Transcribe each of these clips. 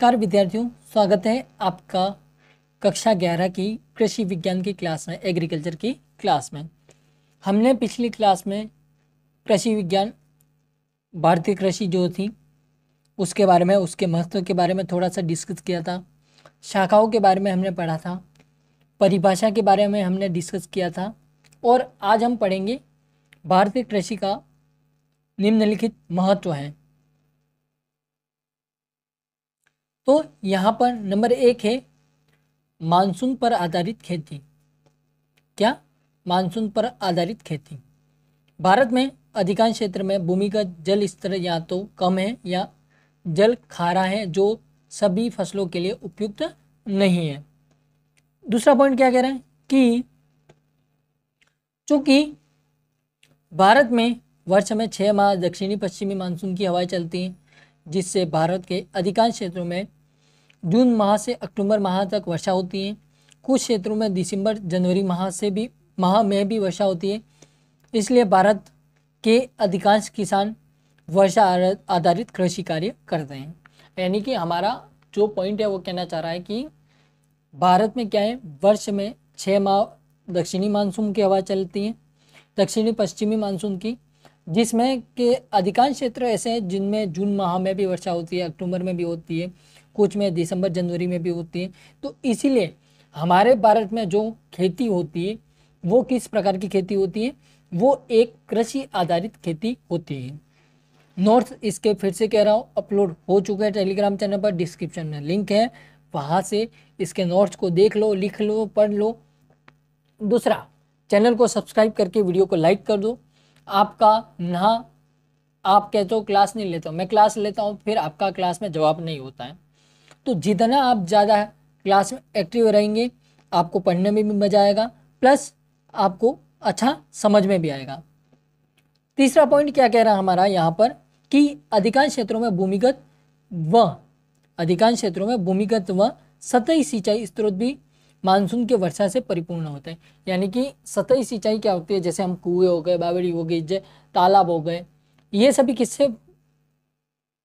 नमस्कार विद्यार्थियों स्वागत है आपका कक्षा ग्यारह की कृषि विज्ञान की क्लास में एग्रीकल्चर की क्लास में हमने पिछली क्लास में कृषि विज्ञान भारतीय कृषि जो थी उसके बारे में उसके महत्व के बारे में थोड़ा सा डिस्कस किया था शाखाओं के बारे में हमने पढ़ा था परिभाषा के बारे में हमने डिस्कस किया था और आज हम पढ़ेंगे भारतीय कृषि का निम्नलिखित महत्व है तो यहाँ पर नंबर एक है मानसून पर आधारित खेती क्या मानसून पर आधारित खेती भारत में अधिकांश क्षेत्र में भूमि का जल स्तर या तो कम है या जल खारा है जो सभी फसलों के लिए उपयुक्त नहीं है दूसरा पॉइंट क्या कह रहे हैं कि चूंकि भारत में वर्ष में छः माह दक्षिणी पश्चिमी मानसून की हवाएं चलती हैं जिससे भारत के अधिकांश क्षेत्रों में जून माह से अक्टूबर माह तक वर्षा होती है कुछ क्षेत्रों में दिसंबर जनवरी माह से भी माह में भी वर्षा होती है इसलिए भारत के अधिकांश किसान वर्षा आधारित कृषि कार्य करते हैं यानी कि हमारा जो पॉइंट है वो कहना चाह रहा है कि भारत में क्या है वर्ष में छः माह दक्षिणी मानसून की हवा चलती है दक्षिणी पश्चिमी मानसून की जिसमें के अधिकांश क्षेत्र ऐसे हैं जिनमें जून माह में भी वर्षा होती है अक्टूबर में भी होती है कुछ में दिसंबर जनवरी में भी होती है तो इसीलिए हमारे भारत में जो खेती होती है वो किस प्रकार की खेती होती है वो एक कृषि आधारित खेती होती है नोट्स इसके फिर से कह रहा हूँ अपलोड हो चुके हैं टेलीग्राम चैनल पर डिस्क्रिप्शन में लिंक है वहाँ से इसके नोट्स को देख लो लिख लो पढ़ लो दूसरा चैनल को सब्सक्राइब करके वीडियो को लाइक कर दो आपका ना आप कहते हो क्लास नहीं लेता मैं क्लास लेता हूँ फिर आपका क्लास में जवाब नहीं होता है तो जितना आप ज़्यादा क्लास में एक्टिव रहेंगे आपको पढ़ने में भी मज़ा आएगा प्लस आपको अच्छा समझ में भी आएगा तीसरा पॉइंट क्या कह रहा है हमारा यहाँ पर कि अधिकांश क्षेत्रों में भूमिगत व अधिकांश क्षेत्रों में भूमिगत व सतही सिंचाई स्त्रोत भी मानसून के वर्षा से परिपूर्ण होते हैं यानी कि सतही सिंचाई क्या होती है जैसे हम कुएं हो गए बावड़ी हो गई तालाब हो गए ये सभी किससे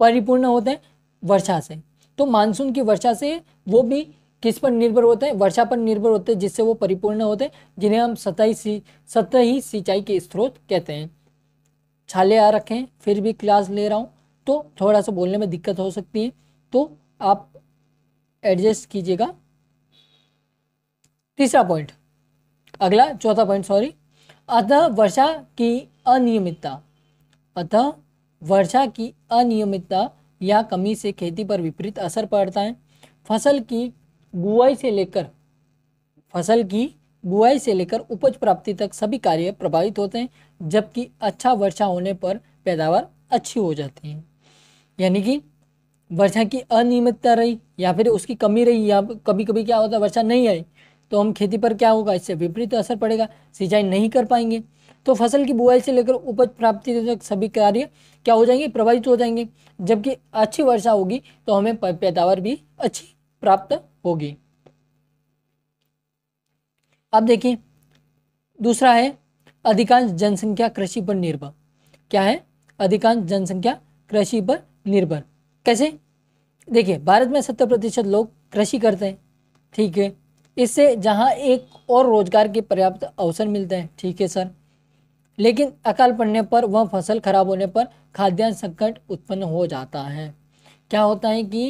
परिपूर्ण होते हैं वर्षा से तो मानसून की वर्षा से वो भी किस पर निर्भर होते हैं वर्षा पर निर्भर होते हैं जिससे वो परिपूर्ण होते हैं जिन्हें हम सतही सी सतही सिंचाई के स्रोत कहते हैं छाले आ रखे हैं फिर भी क्लास ले रहा हूँ तो थोड़ा सा बोलने में दिक्कत हो सकती है तो आप एडजस्ट कीजिएगा तीसरा पॉइंट अगला चौथा पॉइंट सॉरी अतः वर्षा की अनियमितता अतः वर्षा की अनियमितता या कमी से खेती पर विपरीत असर पड़ता है फसल की बुआई से लेकर फसल की बुआई से लेकर उपज प्राप्ति तक सभी कार्य प्रभावित होते हैं जबकि अच्छा वर्षा होने पर पैदावार अच्छी हो जाती है यानी कि वर्षा की अनियमितता रही या फिर उसकी कमी रही या कभी कभी क्या होता है वर्षा नहीं आई तो हम खेती पर क्या होगा इससे विपरीत असर पड़ेगा सिंचाई नहीं कर पाएंगे तो फसल की बुआई से लेकर उपज प्राप्ति तक सभी कार्य क्या हो जाएंगे प्रभावित हो जाएंगे जबकि अच्छी वर्षा होगी तो हमें पैदावार भी अच्छी प्राप्त होगी अब देखिए दूसरा है अधिकांश जनसंख्या कृषि पर निर्भर क्या है अधिकांश जनसंख्या कृषि पर निर्भर कैसे देखिए भारत में सत्तर प्रतिशत लोग कृषि करते हैं ठीक है इससे जहां एक और रोजगार के पर्याप्त अवसर मिलते हैं ठीक है सर लेकिन अकाल पड़ने पर वह फसल खराब होने पर खाद्यान्न संकट उत्पन्न हो जाता है क्या होता है कि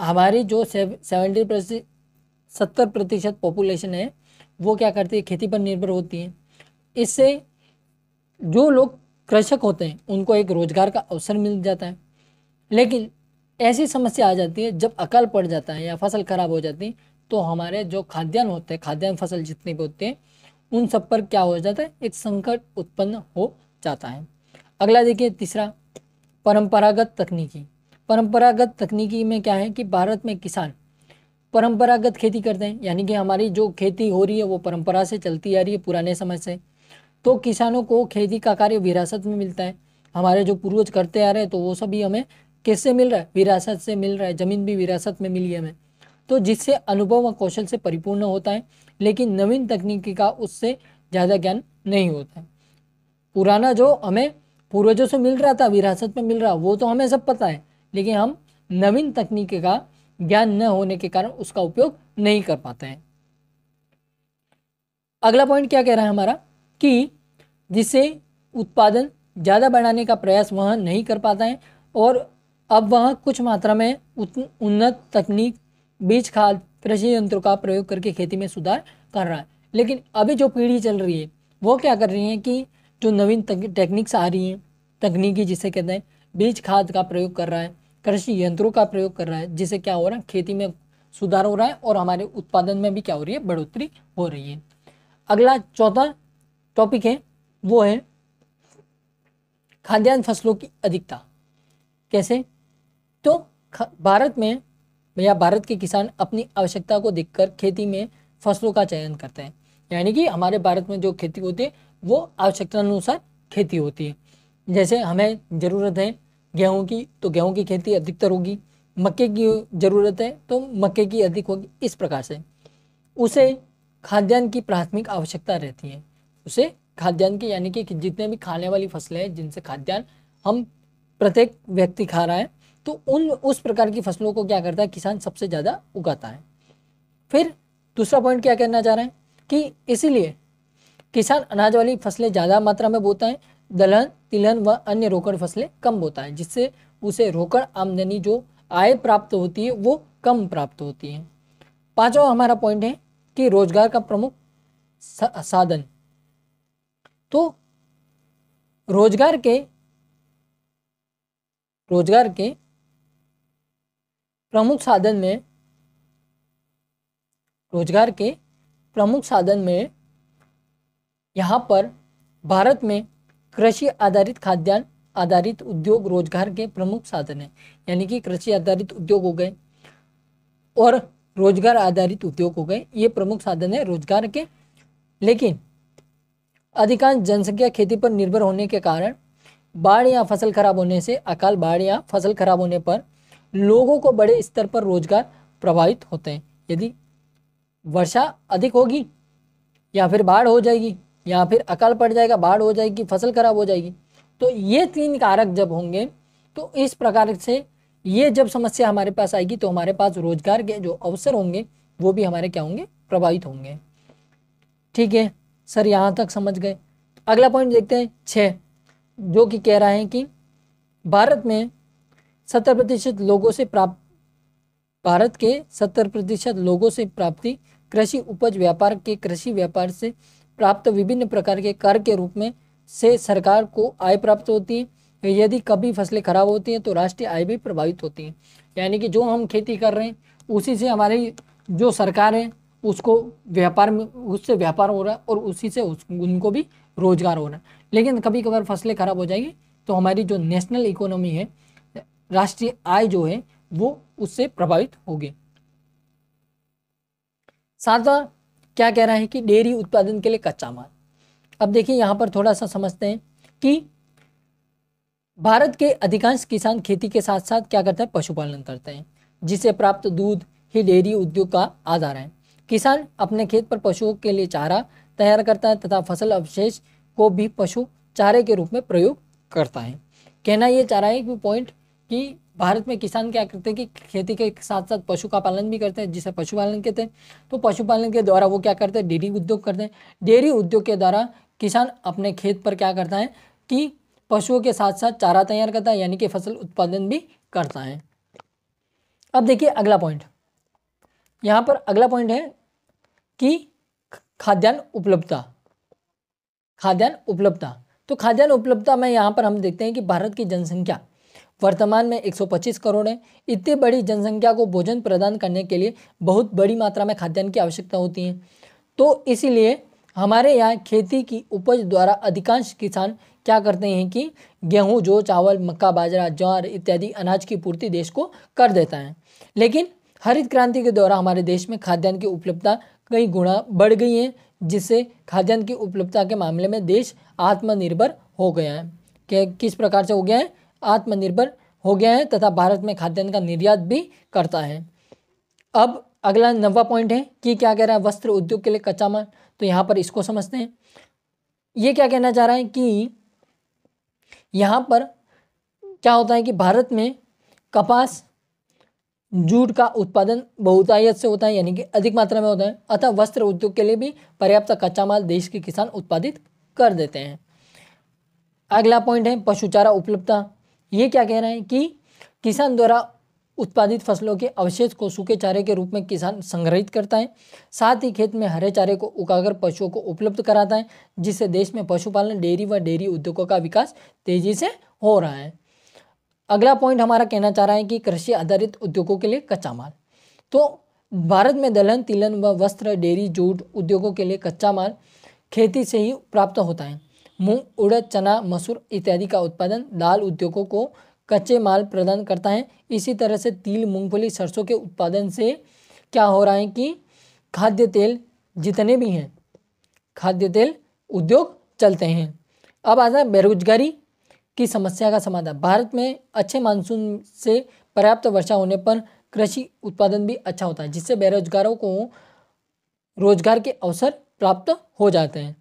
हमारी जो सेवेंटी परसेंट सत्तर प्रतिशत पॉपुलेशन है वो क्या करती है खेती पर निर्भर होती है इससे जो लोग कृषक होते हैं उनको एक रोज़गार का अवसर मिल जाता है लेकिन ऐसी समस्या आ जाती है जब अकाल पड़ जाता है या फसल खराब हो जाती है तो हमारे जो खाद्यान्न होते हैं खाद्यान्न फसल जितने भी होते हैं उन सब पर क्या हो जाता है एक संकट उत्पन्न हो जाता है अगला देखिए तीसरा परंपरागत तकनीकी परंपरागत तकनीकी में क्या है कि भारत में किसान परंपरागत खेती करते हैं यानी कि हमारी जो खेती हो रही है वो परंपरा से चलती आ रही है पुराने समय से तो किसानों को खेती का कार्य विरासत में मिलता है हमारे जो पूर्वज करते आ रहे हैं तो वो सभी हमें कैसे मिल रहा है विरासत से मिल रहा है ज़मीन भी विरासत में मिली है हमें तो जिससे अनुभव व कौशल से परिपूर्ण होता है लेकिन नवीन तकनीकी का उससे ज़्यादा ज्ञान नहीं होता है पुराना जो हमें पूर्वजों से मिल रहा था विरासत में मिल रहा वो तो हमें सब पता है लेकिन हम नवीन तकनीक का ज्ञान न होने के कारण उसका उपयोग नहीं कर पाते हैं अगला पॉइंट क्या कह रहा है हमारा कि जिसे उत्पादन ज़्यादा बढ़ाने का प्रयास वह नहीं कर पाता है और अब वह कुछ मात्रा में उन्नत तकनीक बीज खाद कृषि यंत्रों का प्रयोग करके खेती में सुधार कर रहा है लेकिन अभी जो पीढ़ी चल रही है वो क्या कर रही है कि जो नवीन टेक्निक्स आ रही हैं तकनीकी जिसे कहते हैं बीज खाद का प्रयोग कर रहा है कृषि यंत्रों का प्रयोग कर रहा है जिससे क्या हो रहा है खेती में सुधार हो रहा है और हमारे उत्पादन में भी क्या हो रही है बढ़ोतरी हो रही है अगला चौथा टॉपिक है वो है खाद्यान्न फसलों की अधिकता कैसे तो भारत में भैया भारत के किसान अपनी आवश्यकता को देखकर खेती में फसलों का चयन करते हैं यानी कि हमारे भारत में जो खेती होती है वो आवश्यकता अनुसार खेती होती है जैसे हमें ज़रूरत है गेहूं की तो गेहूं की खेती अधिकतर होगी मक्के की ज़रूरत है तो मक्के की अधिक होगी इस प्रकार से उसे खाद्यान्न की प्राथमिक आवश्यकता रहती है उसे खाद्यान्न की यानी कि जितने भी खाने वाली फसलें हैं जिनसे खाद्यान्न हम प्रत्येक व्यक्ति खा रहा है तो उन उस प्रकार की फसलों को क्या करता है किसान सबसे ज़्यादा उगाता है फिर दूसरा पॉइंट क्या कहना चाह रहे हैं कि इसीलिए किसान अनाज वाली फसलें ज़्यादा मात्रा में बोता है दलहन तिलहन व अन्य रोकड़ फसलें कम बोता है जिससे उसे रोकड़ आमदनी जो आय प्राप्त होती है वो कम प्राप्त होती है पांचवा हमारा पॉइंट है कि रोजगार का प्रमुख साधन तो रोजगार के रोजगार के प्रमुख साधन में रोजगार के प्रमुख साधन में यहाँ पर भारत में कृषि आधारित खाद्यान्न आधारित उद्योग रोजगार के प्रमुख साधन है यानी कि कृषि आधारित उद्योग हो गए और रोजगार आधारित उद्योग हो गए ये प्रमुख साधन है रोजगार के लेकिन अधिकांश जनसंख्या खेती पर निर्भर होने के कारण बाढ़ या फसल खराब होने से अकाल बाढ़ या फसल खराब होने पर लोगों को बड़े स्तर पर रोजगार प्रभावित होते हैं यदि वर्षा अधिक होगी या फिर बाढ़ हो जाएगी या फिर अकाल पड़ जाएगा बाढ़ हो जाएगी फसल खराब हो जाएगी तो ये तीन कारक जब होंगे तो इस प्रकार से ये जब समस्या हमारे पास आएगी तो हमारे पास रोजगार के जो अवसर होंगे वो भी हमारे क्या होंगे प्रभावित होंगे ठीक है सर यहाँ तक समझ गए अगला पॉइंट देखते हैं छः जो कि कह रहा है कि भारत में सत्तर प्रतिशत लोगों से प्राप्त भारत के सत्तर प्रतिशत लोगों से प्राप्ति कृषि उपज व्यापार के कृषि व्यापार से प्राप्त विभिन्न प्रकार के कर के रूप में से सरकार को आय प्राप्त होती है यदि कभी फसलें खराब होती हैं तो राष्ट्रीय आय भी प्रभावित होती है यानी कि जो हम खेती कर रहे हैं उसी से हमारी जो सरकार है उसको व्यापार में उससे व्यापार हो रहा है और उसी से उस, उनको भी रोजगार हो रहा है लेकिन कभी कभार फसलें खराब हो जाएगी तो हमारी जो नेशनल इकोनॉमी है राष्ट्रीय आय जो है वो उससे प्रभावित होगी सातवा क्या कह रहा है कि डेयरी उत्पादन के लिए कच्चा माल अब देखिए यहाँ पर थोड़ा सा समझते हैं कि भारत के अधिकांश किसान खेती के साथ साथ क्या करते हैं पशुपालन करते हैं जिसे प्राप्त दूध ही डेयरी उद्योग का आधार है किसान अपने खेत पर पशुओं के लिए चारा तैयार करता है तथा फसल अवशेष को भी पशु चारे के रूप में प्रयोग करता है कहना यह चाह रहा है कि पॉइंट कि भारत में किसान क्या करते हैं कि खेती के साथ साथ पशु का पालन भी करते हैं जिसे पशुपालन कहते हैं तो पशुपालन के द्वारा वो क्या करते हैं डेयरी उद्योग करते हैं डेयरी उद्योग के द्वारा किसान अपने खेत पर क्या करता है कि पशुओं के साथ साथ चारा तैयार करता है यानी कि फसल उत्पादन भी करता है अब देखिए अगला पॉइंट यहाँ पर अगला पॉइंट है कि खाद्यान्न उपलब्धता खाद्यान्न उपलब्धता तो खाद्यान्न उपलब्धता में यहाँ पर हम देखते हैं कि भारत की जनसंख्या वर्तमान में 125 करोड़ है इतनी बड़ी जनसंख्या को भोजन प्रदान करने के लिए बहुत बड़ी मात्रा में खाद्यान्न की आवश्यकता होती है तो इसीलिए हमारे यहाँ खेती की उपज द्वारा अधिकांश किसान क्या करते हैं कि गेहूँ जो चावल मक्का बाजरा ज्वार इत्यादि अनाज की पूर्ति देश को कर देता है लेकिन हरित क्रांति के द्वारा हमारे देश में खाद्यान्न की उपलब्धता कई गुणा बढ़ गई है जिससे खाद्यान्न की उपलब्धता के मामले में देश आत्मनिर्भर हो गया है कि किस प्रकार से हो गया है आत्मनिर्भर हो गया है तथा भारत में खाद्यान्न का निर्यात भी करता है अब अगला नवा पॉइंट है कि क्या कह रहा है वस्त्र उद्योग के लिए कच्चा माल तो यहाँ पर इसको समझते हैं ये क्या कहना चाह रहा है कि यहाँ पर क्या होता है कि भारत में कपास जूट का उत्पादन बहुतायत से होता है यानी कि अधिक मात्रा में होता है अतः वस्त्र उद्योग के लिए भी पर्याप्त कच्चा माल देश के किसान उत्पादित कर देते हैं अगला पॉइंट है पशु चारा उपलब्धता ये क्या कह रहे हैं कि किसान द्वारा उत्पादित फसलों के अवशेष को सूखे चारे के रूप में किसान संग्रहित करता है साथ ही खेत में हरे चारे को उगाकर पशुओं को उपलब्ध कराता है जिससे देश में पशुपालन डेयरी व डेयरी उद्योगों का विकास तेजी से हो रहा है अगला पॉइंट हमारा कहना चाह रहा है कि कृषि आधारित उद्योगों के लिए कच्चा माल तो भारत में दलहन तिलन व वस्त्र डेयरी जूट उद्योगों के लिए कच्चा माल खेती से ही प्राप्त होता है मूंग, उड़द चना मसूर इत्यादि का उत्पादन दाल उद्योगों को कच्चे माल प्रदान करता है इसी तरह से तिल मूंगफली सरसों के उत्पादन से क्या हो रहा है कि खाद्य तेल जितने भी हैं खाद्य तेल उद्योग चलते हैं अब आता है बेरोजगारी की समस्या का समाधान भारत में अच्छे मानसून से पर्याप्त वर्षा होने पर कृषि उत्पादन भी अच्छा होता है जिससे बेरोजगारों को रोजगार के अवसर प्राप्त हो जाते हैं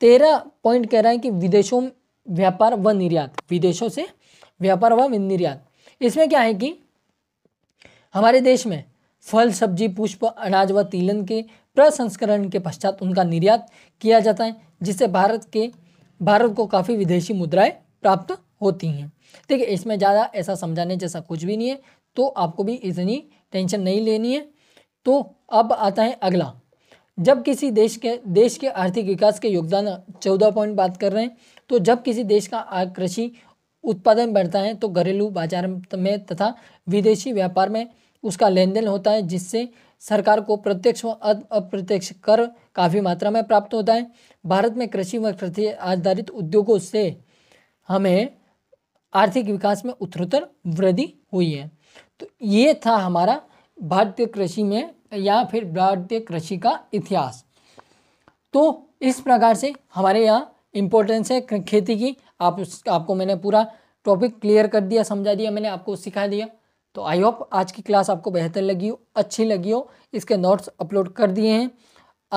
तेरह पॉइंट कह रहा है कि विदेशों व्यापार व निर्यात विदेशों से व्यापार व निर्यात इसमें क्या है कि हमारे देश में फल सब्जी पुष्प अनाज व तिलन के प्रसंस्करण के पश्चात उनका निर्यात किया जाता है जिससे भारत के भारत को काफ़ी विदेशी मुद्राएं प्राप्त होती हैं ठीक है इसमें ज़्यादा ऐसा समझाने जैसा कुछ भी नहीं है तो आपको भी इतनी टेंशन नहीं लेनी है तो अब आता है अगला जब किसी देश के देश के आर्थिक विकास के योगदान चौदह पॉइंट बात कर रहे हैं तो जब किसी देश का कृषि उत्पादन बढ़ता है तो घरेलू बाजार में तथा विदेशी व्यापार में उसका लेन देन होता है जिससे सरकार को प्रत्यक्ष व अप्रत्यक्ष कर काफ़ी मात्रा में प्राप्त होता है भारत में कृषि व कृषि आधारित उद्योगों से हमें आर्थिक विकास में उत्तरोत्तर वृद्धि हुई है तो ये था हमारा भारतीय कृषि में या फिर भारतीय कृषि का इतिहास तो इस प्रकार से हमारे यहाँ इम्पोर्टेंस है खेती की आप आपको मैंने पूरा टॉपिक क्लियर कर दिया समझा दिया मैंने आपको सिखा दिया तो आई होप आज की क्लास आपको बेहतर लगी हो अच्छी लगी हो इसके नोट्स अपलोड कर दिए हैं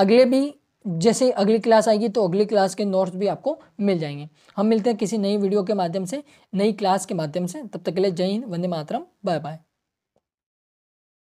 अगले भी जैसे अगली क्लास आएगी तो अगली क्लास के नोट्स भी आपको मिल जाएंगे हम मिलते हैं किसी नई वीडियो के माध्यम से नई क्लास के माध्यम से तब तक के लिए जय हिंद वंदे मातरम बाय बाय